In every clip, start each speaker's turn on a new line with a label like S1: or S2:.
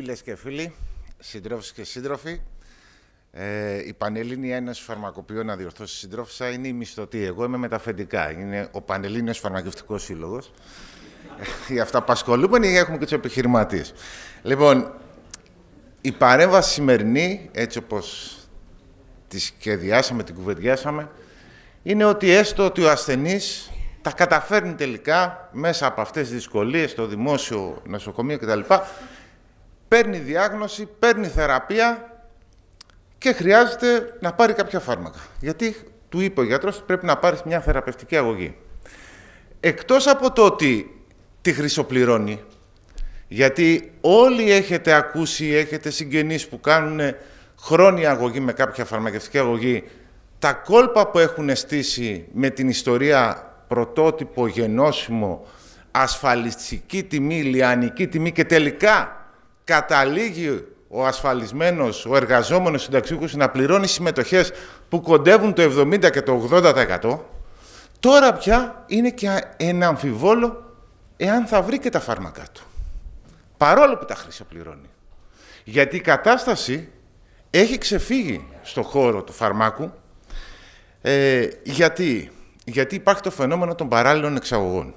S1: φίλες και φίλοι, συντρόφους και σύντροφοι. Ε, η Πανελλήνια Ένωση Φαρμακοποιών να διορθώσει συντρόφισσα είναι η μισθωτή. Εγώ είμαι μεταφεντικά. Είναι ο Πανελλήνιος Φαρμακευτικός Σύλλογος. Για ε, αυτά που έχουμε και τους επιχειρηματίες. Λοιπόν, η παρέμβαση σημερινή, έτσι όπως τη σχεδιάσαμε, την κουβεντιάσαμε, είναι ότι έστω ότι ο ασθενής τα καταφέρνει τελικά μέσα από αυτές τις δυσκολίες το δημόσιο νοσοκομείο κτλ παίρνει διάγνωση, παίρνει θεραπεία και χρειάζεται να πάρει κάποια φάρμακα. Γιατί του είπε ο γιατρός πρέπει να πάρεις μια θεραπευτική αγωγή. Εκτός από το ότι τη χρυσοπληρώνει, γιατί όλοι έχετε ακούσει, έχετε συγγενείς που κάνουν χρόνια αγωγή με κάποια φαρμακευτική αγωγή, τα κόλπα που έχουν στήσει με την ιστορία πρωτότυπο, γενώσιμο, ασφαλιστική τιμή, λιανική τιμή και τελικά καταλήγει ο ασφαλισμένος, ο εργαζόμενος συνταξιούχος να πληρώνει συμμετοχές που κοντεύουν το 70% και το 80%, τώρα πια είναι και ένα αμφιβόλο εάν θα βρει και τα φάρμακά του. Παρόλο που τα χρυσοπληρώνει. Γιατί η κατάσταση έχει ξεφύγει στον χώρο του φαρμάκου ε, γιατί, γιατί υπάρχει το φαινόμενο των παράλληλων εξαγωγών.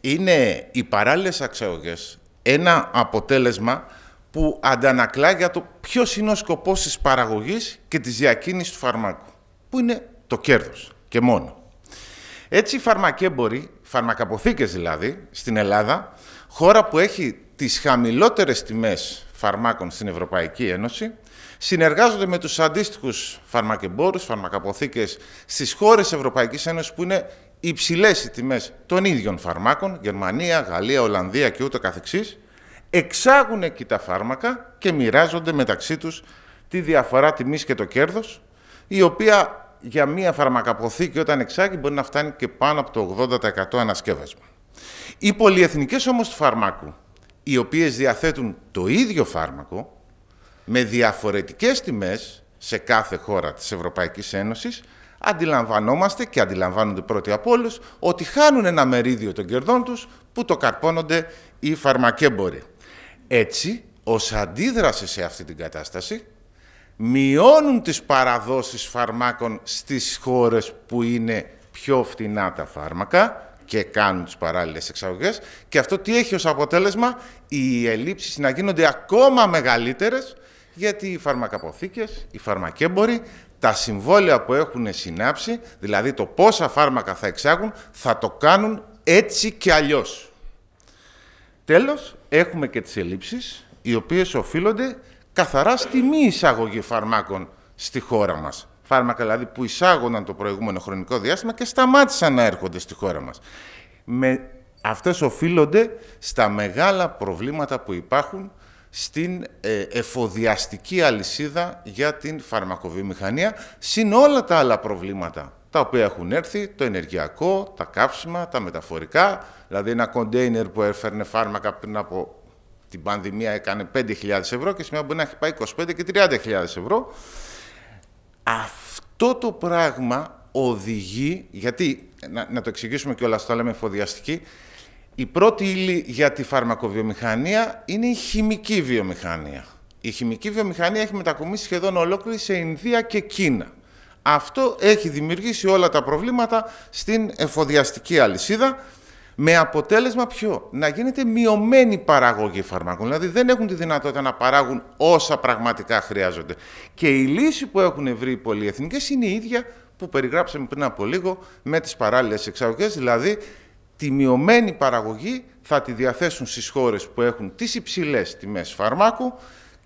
S1: Είναι οι παράλληλες εξαγωγές ένα αποτέλεσμα που αντανακλά για το ποιος είναι ο σκοπός της παραγωγής και της διακίνησης του φαρμάκου, που είναι το κέρδος και μόνο. Έτσι οι φαρμακέμποροι, φαρμακαποθήκες δηλαδή, στην Ελλάδα, χώρα που έχει τις χαμηλότερες τιμές φαρμάκων στην Ευρωπαϊκή Ένωση, συνεργάζονται με τους αντίστοιχους φαρμακεμπόρους, φαρμακαποθήκες στις χώρες Ευρωπαϊκής Ένωσης που είναι υψηλές οι τιμές των ίδιων φαρμάκων, Γερμανία, Γαλλία, Ολλανδία και ούτω καθεξής, εξάγουν εκεί τα φάρμακα και μοιράζονται μεταξύ τους τη διαφορά τιμής και το κέρδος, η οποία για μία φαρμακαποθήκη όταν εξάγει μπορεί να φτάνει και πάνω από το 80% ανασκεύασμα. Οι πολυεθνικές όμως του φαρμάκου, οι οποίες διαθέτουν το ίδιο φάρμακο, με διαφορετικές τιμές σε κάθε χώρα της Ευρωπαϊκής Ένωσης, αντιλαμβανόμαστε και αντιλαμβάνονται πρώτοι από όλους ότι χάνουν ένα μερίδιο των κερδών τους που το καρπώνονται οι φαρμακέμποροι. Έτσι, ως αντίδραση σε αυτή την κατάσταση, μειώνουν τις παραδόσεις φαρμάκων στις χώρες που είναι πιο φτηνά τα φάρμακα και κάνουν τις παράλληλες εξαγωγές και αυτό τι έχει ως αποτέλεσμα οι ελλείψεις να γίνονται ακόμα μεγαλύτερες γιατί οι φαρμακαποθήκες, οι φαρμακέμποροι τα συμβόλαια που έχουν συνάψει, δηλαδή το πόσα φάρμακα θα εξάγουν, θα το κάνουν έτσι και αλλιώς. Τέλος, έχουμε και τις ελλείψεις, οι οποίες οφείλονται καθαρά στη μη εισαγωγή φαρμάκων στη χώρα μας. Φάρμακα δηλαδή που εισάγονταν το προηγούμενο χρονικό διάστημα και σταμάτησαν να έρχονται στη χώρα μας. Με αυτές οφείλονται στα μεγάλα προβλήματα που υπάρχουν στην ε, εφοδιαστική αλυσίδα για την φαρμακοβιομηχανία, συν όλα τα άλλα προβλήματα τα οποία έχουν έρθει, το ενεργειακό, τα καύσιμα, τα μεταφορικά, δηλαδή ένα κοντέινερ που έφερνε φάρμακα πριν από την πανδημία έκανε 5.000 ευρώ και σήμερα μπορεί να έχει πάει 25 και 30.000 ευρώ. Αυτό το πράγμα οδηγεί, γιατί να, να το εξηγήσουμε κιόλας, το λέμε εφοδιαστική, η πρώτη ύλη για τη φαρμακοβιομηχανία είναι η χημική βιομηχανία. Η χημική βιομηχανία έχει μετακομίσει σχεδόν ολόκληρη σε Ινδία και Κίνα. Αυτό έχει δημιουργήσει όλα τα προβλήματα στην εφοδιαστική αλυσίδα με αποτέλεσμα ποιο, να γίνεται μειωμένη παραγωγή φαρμάκων. Δηλαδή δεν έχουν τη δυνατότητα να παράγουν όσα πραγματικά χρειάζονται. Και η λύση που έχουν βρει οι πολυεθνικές είναι η ίδια που περιγράψαμε πριν από λίγο με τις παράλληλες εξαγωγές, δηλαδή τη μειωμένη παραγωγή θα τη διαθέσουν στις χώρες που έχουν τις υψηλές τιμές φαρμάκου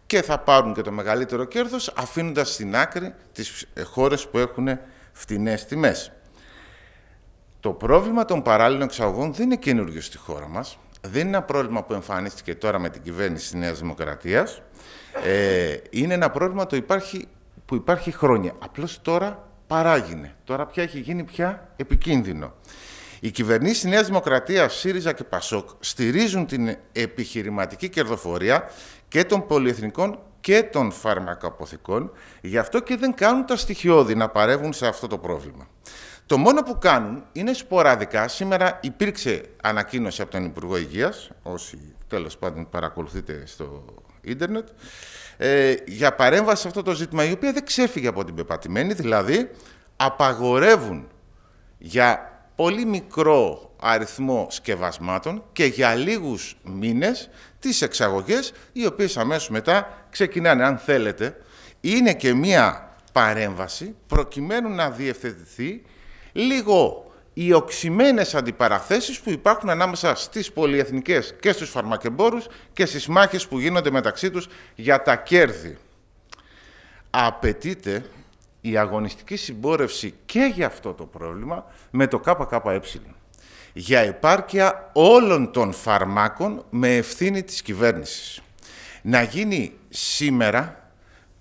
S1: και θα πάρουν και το μεγαλύτερο κέρδος αφήνοντας στην άκρη τις ε, χώρες που έχουν φτηνές τιμές. Το πρόβλημα των παράλληλων εξαγωγών δεν είναι καινούργιο στη χώρα μας. Δεν είναι ένα πρόβλημα που εμφανίστηκε τώρα με την κυβέρνηση της Νέας Δημοκρατίας. Ε, είναι ένα πρόβλημα το υπάρχει, που υπάρχει χρόνια. Απλώς τώρα παράγινε. Τώρα πια έχει γίνει πια επικίνδυνο. Οι κυβερνήσεις της Νέας Δημοκρατίας, ΣΥΡΙΖΑ και ΠΑΣΟΚ στηρίζουν την επιχειρηματική κερδοφορία και των πολυεθνικών και των φαρμακαποθηκών, γι' αυτό και δεν κάνουν τα στοιχειώδη να παρεύουν σε αυτό το πρόβλημα. Το μόνο που κάνουν είναι σποραδικά. Σήμερα υπήρξε ανακοίνωση από τον Υπουργό Υγείας, όσοι τέλος πάντων παρακολουθείτε στο ίντερνετ, ε, για παρέμβαση σε αυτό το ζήτημα, η οποία δεν ξέφυγε από την πεπατημένη, δηλαδή απαγορεύουν για πολύ μικρό αριθμό σκευασμάτων και για λίγους μήνες τις εξαγωγές οι οποίες αμέσως μετά ξεκινάνε. Αν θέλετε, είναι και μία παρέμβαση προκειμένου να διευθετηθεί λίγο οι οξυμένες αντιπαραθέσεις που υπάρχουν ανάμεσα στις πολυεθνικές και στους φαρμακεμπόρους και στις μάχες που γίνονται μεταξύ τους για τα κέρδη. Απαιτείται η αγωνιστική συμπόρευση και για αυτό το πρόβλημα με το ΚΚΕ. Για επάρκεια όλων των φαρμάκων με ευθύνη της κυβέρνησης. Να γίνει σήμερα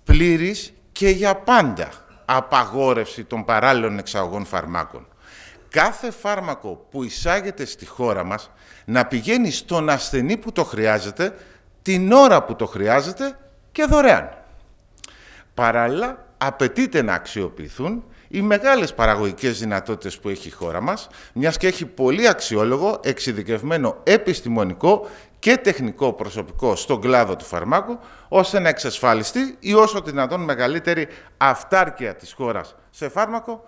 S1: πλήρης και για πάντα απαγόρευση των παράλληλων εξαγωγών φαρμάκων. Κάθε φάρμακο που εισάγεται στη χώρα μας να πηγαίνει στον ασθενή που το χρειάζεται, την ώρα που το χρειάζεται και δωρεάν. Παράλληλα, απαιτείται να αξιοποιηθούν οι μεγάλες παραγωγικές δυνατότητες που έχει η χώρα μας, μιας και έχει πολύ αξιόλογο, εξειδικευμένο επιστημονικό και τεχνικό προσωπικό στον κλάδο του φαρμάκου, ώστε να εξασφαλιστεί η όσο δυνατόν μεγαλύτερη αυτάρκεια της χώρας σε φάρμακο,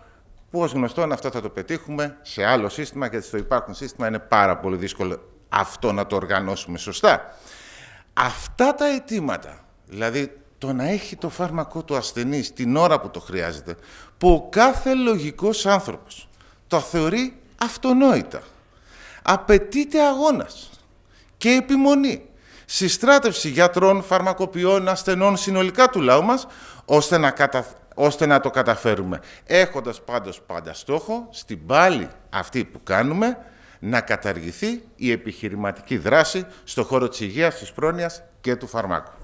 S1: που ως γνωστόν αυτό θα το πετύχουμε σε άλλο σύστημα, γιατί στο υπάρχον σύστημα είναι πάρα πολύ δύσκολο αυτό να το οργανώσουμε σωστά. Αυτά τα αιτήματα, δηλαδή το να έχει το φάρμακο του ασθενή την ώρα που το χρειάζεται, που ο κάθε λογικός άνθρωπος το θεωρεί αυτονόητα. Απαιτείται αγώνας και επιμονή. Συστράτευση γιατρών, φαρμακοποιών, ασθενών, συνολικά του λαού μας, ώστε να, ώστε να το καταφέρουμε. Έχοντας πάντως πάντα στόχο, στην πάλη αυτή που κάνουμε, να καταργηθεί η επιχειρηματική δράση στον χώρο της υγείας, της πρόνοιας και του φαρμάκου.